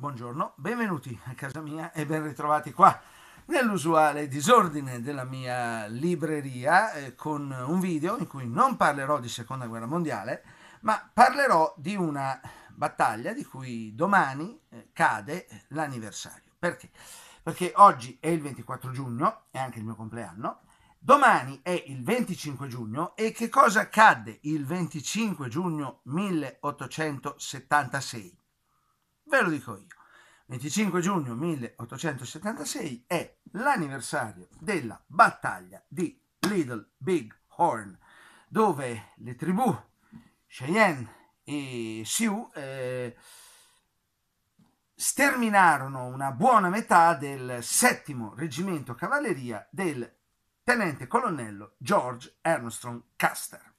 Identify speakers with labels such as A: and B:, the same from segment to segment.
A: Buongiorno, benvenuti a casa mia e ben ritrovati qua nell'usuale disordine della mia libreria eh, con un video in cui non parlerò di seconda guerra mondiale, ma parlerò di una battaglia di cui domani eh, cade l'anniversario. Perché? Perché oggi è il 24 giugno, è anche il mio compleanno, domani è il 25 giugno e che cosa accadde il 25 giugno 1876? Ve lo dico io. 25 giugno 1876 è l'anniversario della battaglia di Little Big Horn, dove le tribù Cheyenne e Sioux eh, sterminarono una buona metà del settimo reggimento cavalleria del tenente colonnello George Armstrong Custer.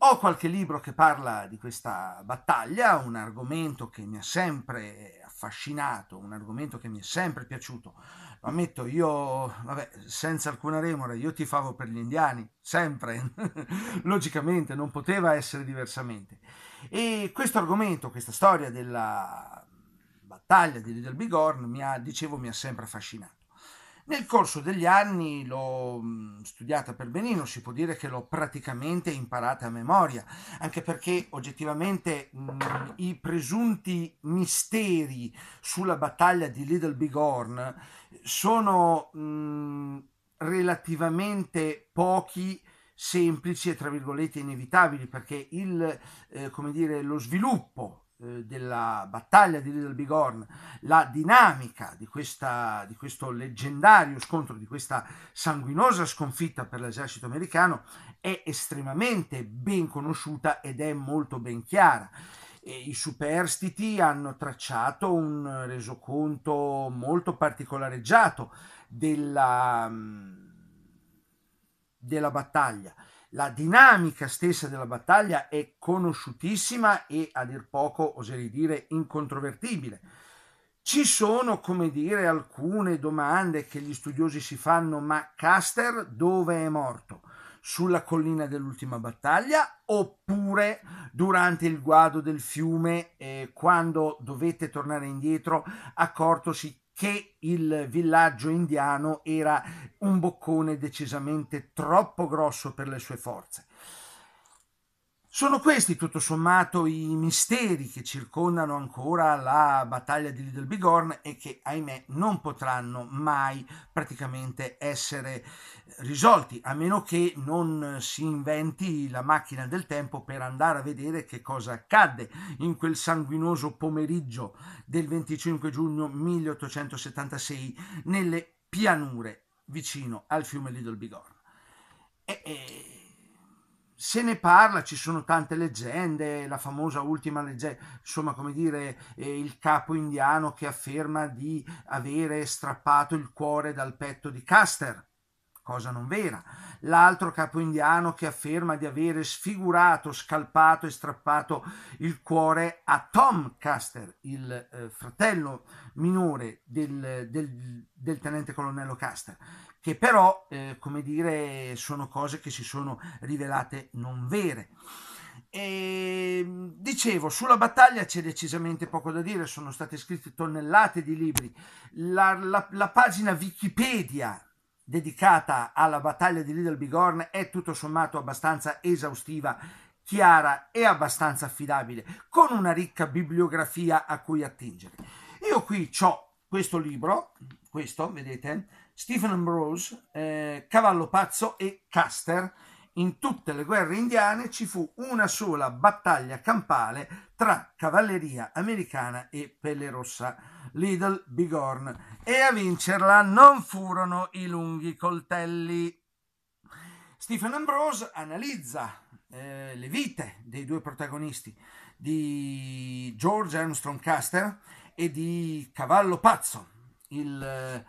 A: Ho qualche libro che parla di questa battaglia, un argomento che mi ha sempre affascinato, un argomento che mi è sempre piaciuto. Lo ammetto, io, vabbè, senza alcuna remora, io ti favo per gli indiani, sempre, logicamente, non poteva essere diversamente. E questo argomento, questa storia della battaglia di Little Bigorn, mi ha, dicevo, mi ha sempre affascinato. Nel corso degli anni l'ho mhmm, studiata per benino, si può dire che l'ho praticamente imparata a memoria, anche perché oggettivamente mh, mhmm, i presunti misteri sulla battaglia di Little Bighorn sono mh, mhmm, relativamente pochi semplici e tra virgolette inevitabili perché il, eh, come dire, lo sviluppo eh, della battaglia di Little Bighorn, la dinamica di, questa, di questo leggendario scontro, di questa sanguinosa sconfitta per l'esercito americano è estremamente ben conosciuta ed è molto ben chiara. I superstiti hanno tracciato un resoconto molto particolareggiato della, mm, della battaglia. La dinamica stessa della battaglia è conosciutissima e a dir poco oserei dire incontrovertibile. Ci sono, come dire, alcune domande che gli studiosi si fanno, ma Caster dove è morto? Sulla collina dell'ultima battaglia oppure durante il guado del fiume eh, quando dovette tornare indietro accortosi che il villaggio indiano era un boccone decisamente troppo grosso per le sue forze. Sono questi tutto sommato i misteri che circondano ancora la battaglia di Little Bighorn e che ahimè non potranno mai praticamente essere risolti, a meno che non si inventi la macchina del tempo per andare a vedere che cosa accadde in quel sanguinoso pomeriggio del 25 giugno 1876 nelle pianure vicino al fiume Little Bighorn. E, e se ne parla, ci sono tante leggende, la famosa ultima leggenda, insomma, come dire, eh, il capo indiano che afferma di avere strappato il cuore dal petto di Caster cosa non vera. L'altro capo indiano che afferma di avere sfigurato, scalpato e strappato il cuore a Tom Custer, il eh, fratello minore del, del, del, tenente colonnello Custer, che però, eh, come dire, sono cose che si sono rivelate non vere. E, ehm, dicevo, sulla battaglia c'è decisamente poco da dire, sono state scritte tonnellate di libri. La, la, la pagina Wikipedia dedicata alla battaglia di Little Bighorn è tutto sommato abbastanza esaustiva, chiara e abbastanza affidabile, con una ricca bibliografia a cui attingere. Io qui ho questo libro, questo, vedete, Stephen Ambrose, eh, Cavallo Pazzo e Caster, in tutte le guerre indiane ci fu una sola battaglia campale tra cavalleria americana e pelle rossa, Little Bighorn, e a vincerla non furono i lunghi coltelli. Stephen Ambrose analizza eh, le vite dei due protagonisti, di George Armstrong Caster e di Cavallo Pazzo, il eh,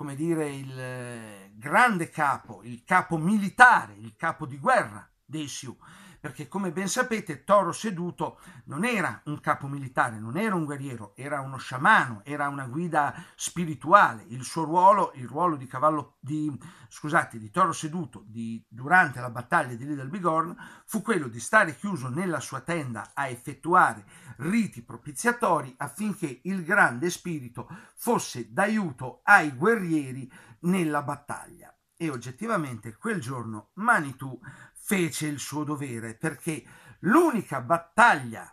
A: come dire, il eh, grande capo, il capo militare, il capo di guerra dei Sioux perché come ben sapete Toro Seduto non era un capo militare, non era un guerriero, era uno sciamano, era una guida spirituale. Il suo ruolo, il ruolo di, cavallo, di, scusate, di Toro Seduto di, durante la battaglia di Little Bighorn fu quello di stare chiuso nella sua tenda a effettuare riti propiziatori affinché il grande spirito fosse d'aiuto ai guerrieri nella battaglia. E oggettivamente quel giorno Manitou fece il suo dovere perché l'unica battaglia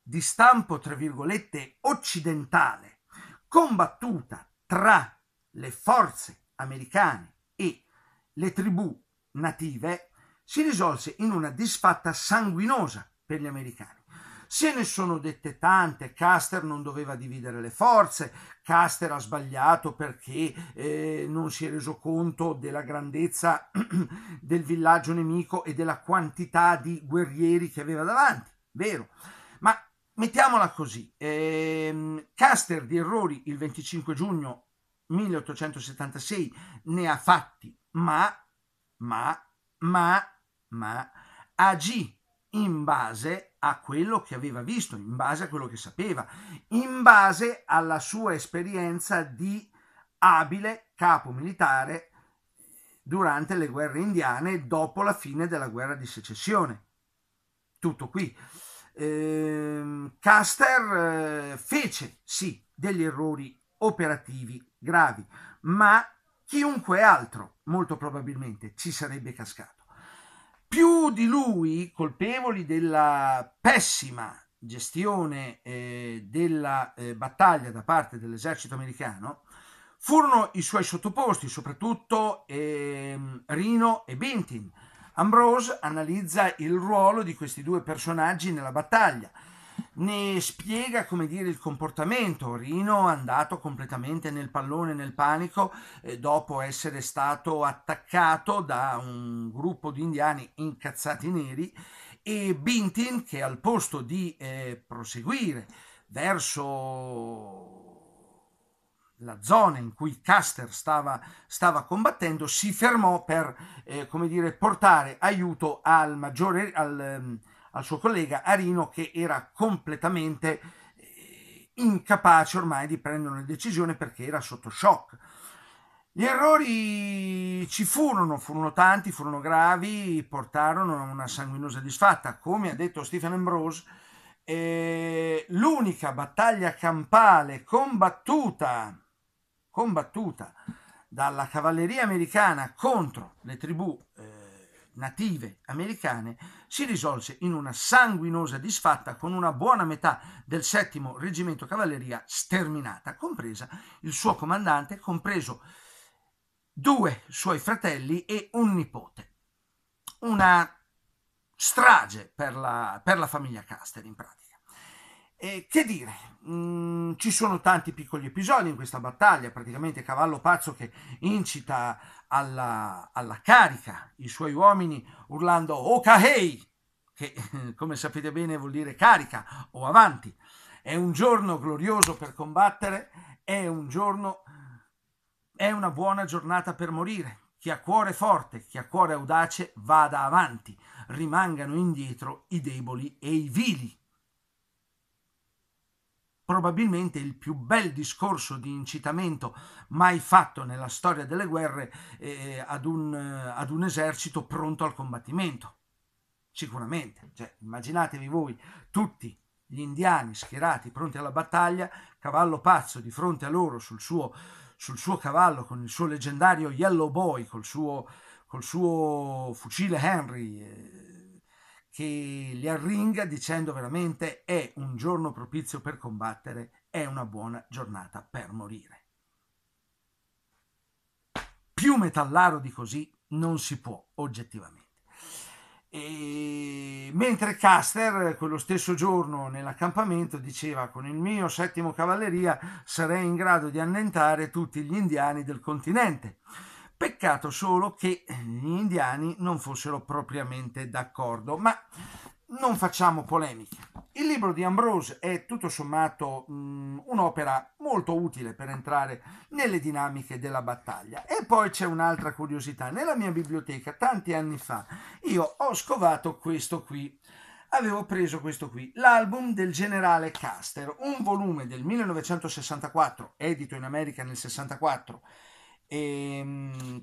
A: di stampo, tra virgolette, occidentale combattuta tra le forze americane e le tribù native si risolse in una disfatta sanguinosa per gli americani. Se ne sono dette tante, Caster non doveva dividere le forze, Caster ha sbagliato perché eh, non si è reso conto della grandezza del villaggio nemico e della quantità di guerrieri che aveva davanti, vero? Ma mettiamola così, ehm, Caster di errori il 25 giugno 1876 ne ha fatti, ma, ma, ma, ma agì in base a quello che aveva visto, in base a quello che sapeva, in base alla sua esperienza di abile capo militare durante le guerre indiane dopo la fine della guerra di secessione. Tutto qui. Ehm, eh, Caster fece sì degli errori operativi gravi, ma chiunque altro molto probabilmente ci sarebbe cascato più di lui colpevoli della pessima gestione eh, della eh, battaglia da parte dell'esercito americano furono i suoi sottoposti, soprattutto eh, Rino e Bintin. Ambrose analizza il ruolo di questi due personaggi nella battaglia ne spiega come dire il comportamento. Rino è andato completamente nel pallone, nel panico, eh, dopo essere stato attaccato da un gruppo di indiani incazzati neri e Bintin che al posto di eh, proseguire verso la zona in cui Caster stava, stava combattendo si fermò per eh, come dire, portare aiuto al maggiore al, ehm, al suo collega Arino che era completamente eh, incapace ormai di prendere una decisione perché era sotto shock. Gli errori ci furono, furono tanti, furono gravi, portarono a una sanguinosa disfatta. Come ha detto Stephen Ambrose, eh, l'unica battaglia campale combattuta, combattuta dalla cavalleria americana contro le tribù native americane si risolse in una sanguinosa disfatta con una buona metà del settimo reggimento cavalleria sterminata, compresa il suo comandante, compreso due suoi fratelli e un nipote. Una strage per la, per la famiglia Caster in pratica. E che dire, mm, ci sono tanti piccoli episodi in questa battaglia, praticamente Cavallo Pazzo che incita alla, alla carica i suoi uomini urlando Okahei, che come sapete bene vuol dire carica o avanti. È un giorno glorioso per combattere, è un giorno, è una buona giornata per morire. Chi ha cuore forte, chi ha cuore audace, vada avanti, rimangano indietro i deboli e i vili probabilmente il più bel discorso di incitamento mai fatto nella storia delle guerre eh, ad, un, eh, ad, un, esercito pronto al combattimento. Sicuramente, cioè, immaginatevi voi tutti gli indiani schierati pronti alla battaglia, cavallo pazzo di fronte a loro sul suo, sul suo cavallo con il suo leggendario Yellow Boy, col suo, col suo fucile Henry. Eh, che li arringa dicendo veramente è un giorno propizio per combattere, è una buona giornata per morire. Più metallaro di così non si può oggettivamente. E... Mentre Caster, quello stesso giorno nell'accampamento, diceva con il mio settimo cavalleria sarei in grado di annentare tutti gli indiani del continente. Peccato solo che eh, gli indiani non fossero propriamente d'accordo, ma non facciamo polemiche. Il libro di Ambrose è tutto sommato mm, un'opera molto utile per entrare nelle dinamiche della battaglia. E poi c'è un'altra curiosità. Nella mia biblioteca, tanti anni fa, io ho scovato questo qui avevo preso questo qui, l'album del generale Caster, un volume del 1964, edito in America nel 64 e, ehm,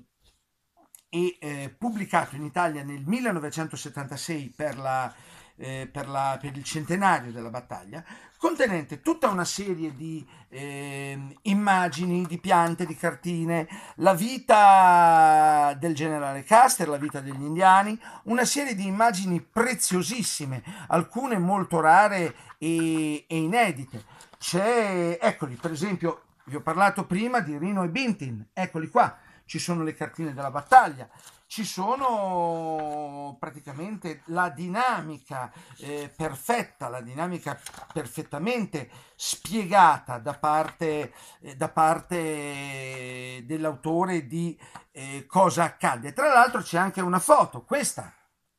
A: e eh, pubblicato in Italia nel 1976 per, la, eh, per, la, per, il centenario della battaglia, contenente tutta una serie di eh, immagini, di piante, di cartine, la vita del generale Caster, la vita degli indiani, una serie di immagini preziosissime, alcune molto rare e, e inedite. C'è, eccoli, per esempio, vi ho parlato prima di Rino e Bintin, eccoli qua, ci sono le cartine della battaglia, ci sono praticamente la dinamica eh, perfetta, la dinamica perfettamente spiegata da parte, eh, da parte dell'autore di eh, cosa accadde. Tra l'altro c'è anche una foto, questa,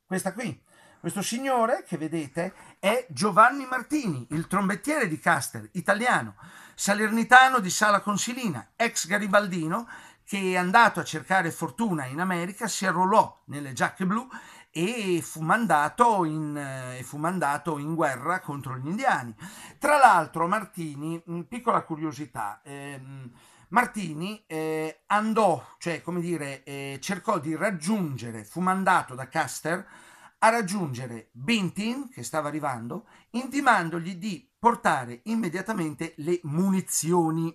A: questa qui. Questo signore che vedete è Giovanni Martini, il trombettiere di Caster, italiano Salernitano di Sala Consilina, ex garibaldino, che è andato a cercare fortuna in America, si arruolò nelle giacche blu e fu mandato in, eh, fu mandato in guerra contro gli indiani. Tra l'altro, Martini, mm, piccola curiosità, ehm, Martini eh, andò, cioè come dire, eh, cercò di raggiungere, fu mandato da Caster a raggiungere Bintin, che stava arrivando, intimandogli di portare immediatamente le munizioni.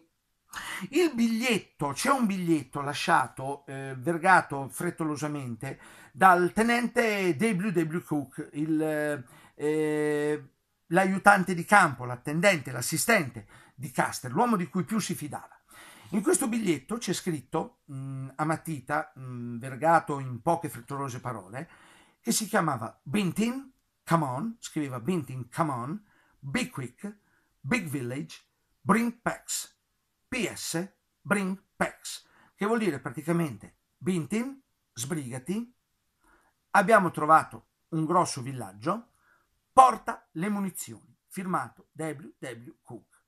A: Il biglietto, c'è un biglietto lasciato, eh, vergato frettolosamente, dal tenente W.W. Cook, il, eh, l'aiutante di campo, l'attendente, l'assistente di Caster, l'uomo di cui più si fidava. In questo biglietto c'è scritto, mh, mm, a matita, mh, mm, vergato in poche frettolose parole, e si chiamava Bintin, Come On, scriveva Bintin, Come On, Big Quick, Big Village, Bring Packs, PS, Bring Packs, che vuol dire praticamente Bintin, sbrigati, abbiamo trovato un grosso villaggio, porta le munizioni, firmato W.W. Cook.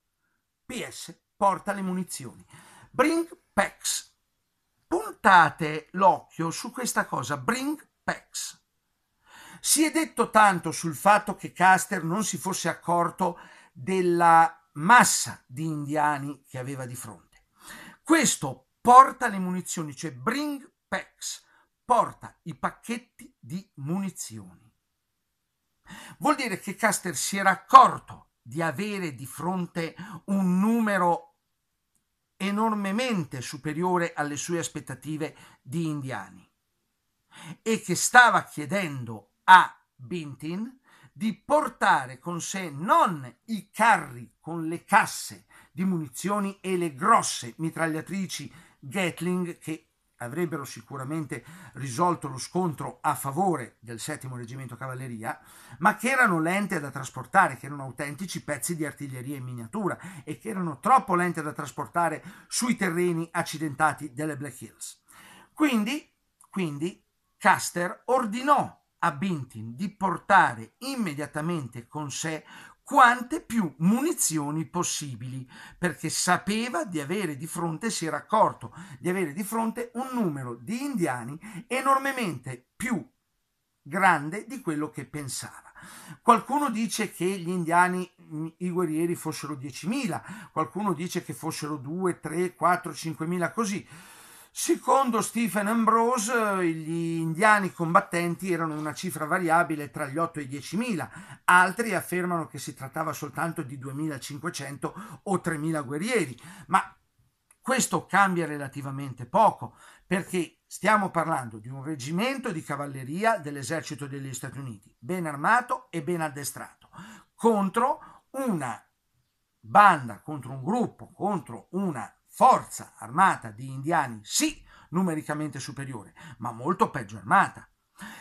A: PS, porta le munizioni. Bring Packs. Puntate l'occhio su questa cosa, Bring Packs. Si è detto tanto sul fatto che Caster non si fosse accorto della massa di indiani che aveva di fronte. Questo porta le munizioni, cioè bring packs, porta i pacchetti di munizioni. Vuol dire che Caster si era accorto di avere di fronte un numero enormemente superiore alle sue aspettative di indiani e che stava chiedendo a Bintin di portare con sé non i carri con le casse di munizioni e le grosse mitragliatrici Gatling che avrebbero sicuramente risolto lo scontro a favore del settimo reggimento cavalleria, ma che erano lente da trasportare, che erano autentici pezzi di artiglieria in miniatura e che erano troppo lente da trasportare sui terreni accidentati delle Black Hills. Quindi, quindi Custer ordinò a Bintin di portare immediatamente con sé quante più munizioni possibili, perché sapeva di avere di fronte, si era accorto di avere di fronte un numero di indiani enormemente più grande di quello che pensava. Qualcuno dice che gli indiani, mm, i guerrieri fossero 10.000, qualcuno dice che fossero 2, 3, 4, 5.000 così. Secondo Stephen Ambrose, gli indiani combattenti erano una cifra variabile tra gli 8 e i 10.000, altri affermano che si trattava soltanto di 2.500 o 3.000 guerrieri, ma questo cambia relativamente poco, perché stiamo parlando di un reggimento di cavalleria dell'esercito degli Stati Uniti, ben armato e ben addestrato, contro una banda, contro un gruppo, contro una forza armata di indiani sì, numericamente superiore, ma molto peggio armata.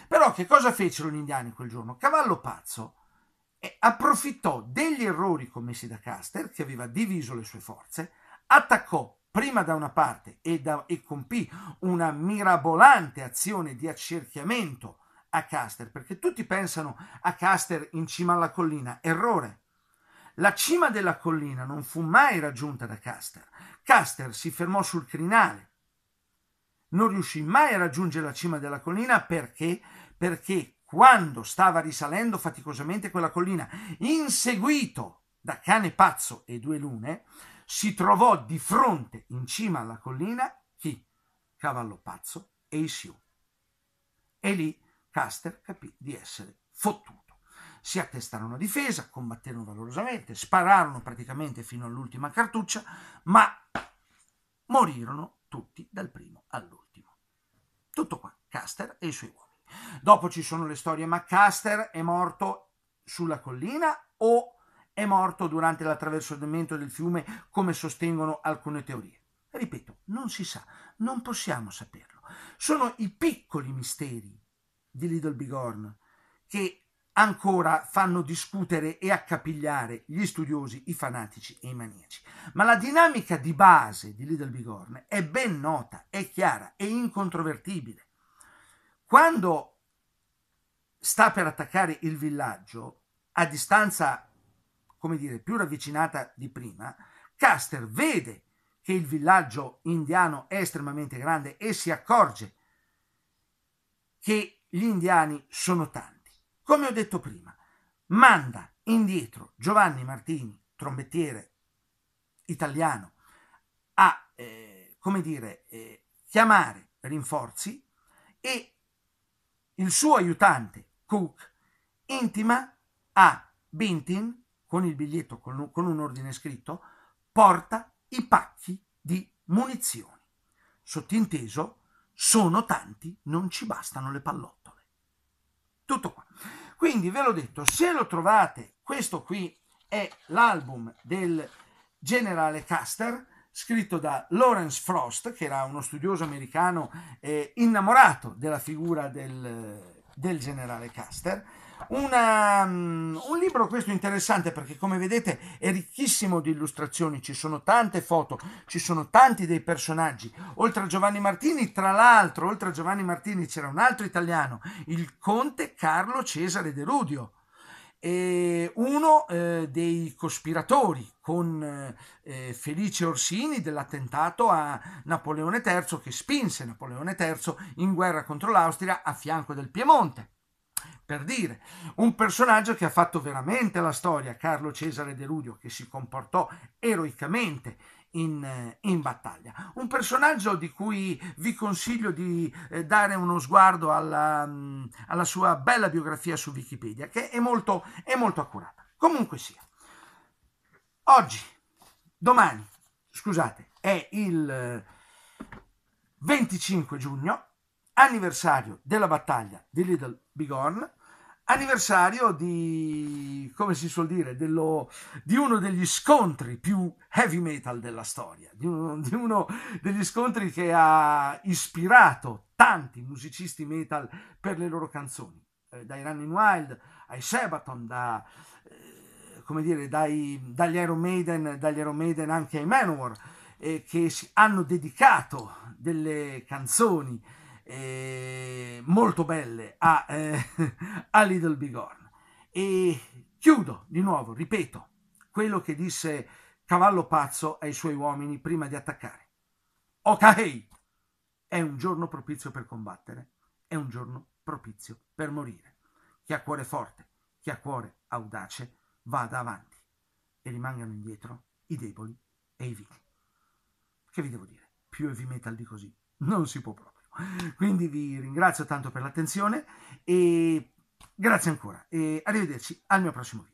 A: Però che cosa fecero gli indiani quel giorno? Cavallo Pazzo approfittò degli errori commessi da Caster, che aveva diviso le sue forze, attaccò prima da una parte e, da, e compì una mirabolante azione di accerchiamento a Caster, perché tutti pensano a Caster in cima alla collina, errore. La cima della collina non fu mai raggiunta da Caster. Caster si fermò sul crinale. Non riuscì mai a raggiungere la cima della collina perché? Perché quando stava risalendo faticosamente quella collina, inseguito da cane pazzo e due lune, si trovò di fronte in cima alla collina chi? Cavallo pazzo e Isiu. E lì Caster capì di essere fottuto si attestarono a difesa, combatterono valorosamente, spararono praticamente fino all'ultima cartuccia, ma morirono tutti dal primo all'ultimo. Tutto qua, Caster e i suoi uomini. Dopo ci sono le storie, ma Caster è morto sulla collina o è morto durante l'attraversamento del fiume come sostengono alcune teorie? Ripeto, non si sa, non possiamo saperlo. Sono i piccoli misteri di Little Bighorn che ancora fanno discutere e accapigliare gli studiosi, i fanatici e i maniaci. Ma la dinamica di base di Little Bigorne è ben nota, è chiara, è incontrovertibile. Quando sta per attaccare il villaggio, a distanza, come dire, più ravvicinata di prima, Caster vede che il villaggio indiano è estremamente grande e si accorge che gli indiani sono tanti come ho detto prima, manda indietro Giovanni Martini, trombettiere italiano, a eh, come dire, eh, chiamare rinforzi e il suo aiutante Cook intima a Bintin con il biglietto con, con un ordine scritto porta i pacchi di munizioni. Sottinteso, sono tanti, non ci bastano le pallottole. Tutto qua. Quindi ve l'ho detto, se lo trovate, questo qui è l'album del generale Custer, scritto da Lawrence Frost, che era uno studioso americano eh, innamorato della figura del, del generale Custer una, mm, un libro questo interessante perché come vedete è ricchissimo di illustrazioni, ci sono tante foto, ci sono tanti dei personaggi. Oltre a Giovanni Martini, tra l'altro, oltre a Giovanni Martini c'era un altro italiano, il conte Carlo Cesare De Rudio uno eh, dei cospiratori con eh, eh Felice Orsini dell'attentato a Napoleone III che spinse Napoleone III in guerra contro l'Austria a fianco del Piemonte per dire, un personaggio che ha fatto veramente la storia, Carlo Cesare De Rudio, che si comportò eroicamente in, eh, in, battaglia. Un personaggio di cui vi consiglio di eh, dare uno sguardo alla, mm, alla, sua bella biografia su Wikipedia, che è molto, è molto accurata. Comunque sia, oggi, domani, scusate, è il 25 eh, giugno anniversario della battaglia di Little Bighorn, anniversario di, come si suol dire, dello, di uno degli scontri più heavy metal della storia, di uno, di uno degli scontri che ha ispirato tanti musicisti metal per le loro canzoni, eh, dai Running Wild ai Sabaton, da, eh, come dire, dai, dagli, Iron Maiden, dagli Iron Maiden anche ai Manowar, eh, che hanno dedicato delle canzoni eh, molto belle a, eh, a Little Bighorn. E chiudo di nuovo, ripeto, quello che disse Cavallo Pazzo ai suoi uomini prima di attaccare. Ok, è un giorno propizio per combattere, è un giorno propizio per morire. Chi ha cuore forte, chi ha cuore audace, vada avanti e rimangano indietro i deboli e i vili. Che vi devo dire? Più heavy metal di così non si può proprio. Quindi vi ringrazio tanto per l'attenzione e grazie ancora e arrivederci al mio prossimo video.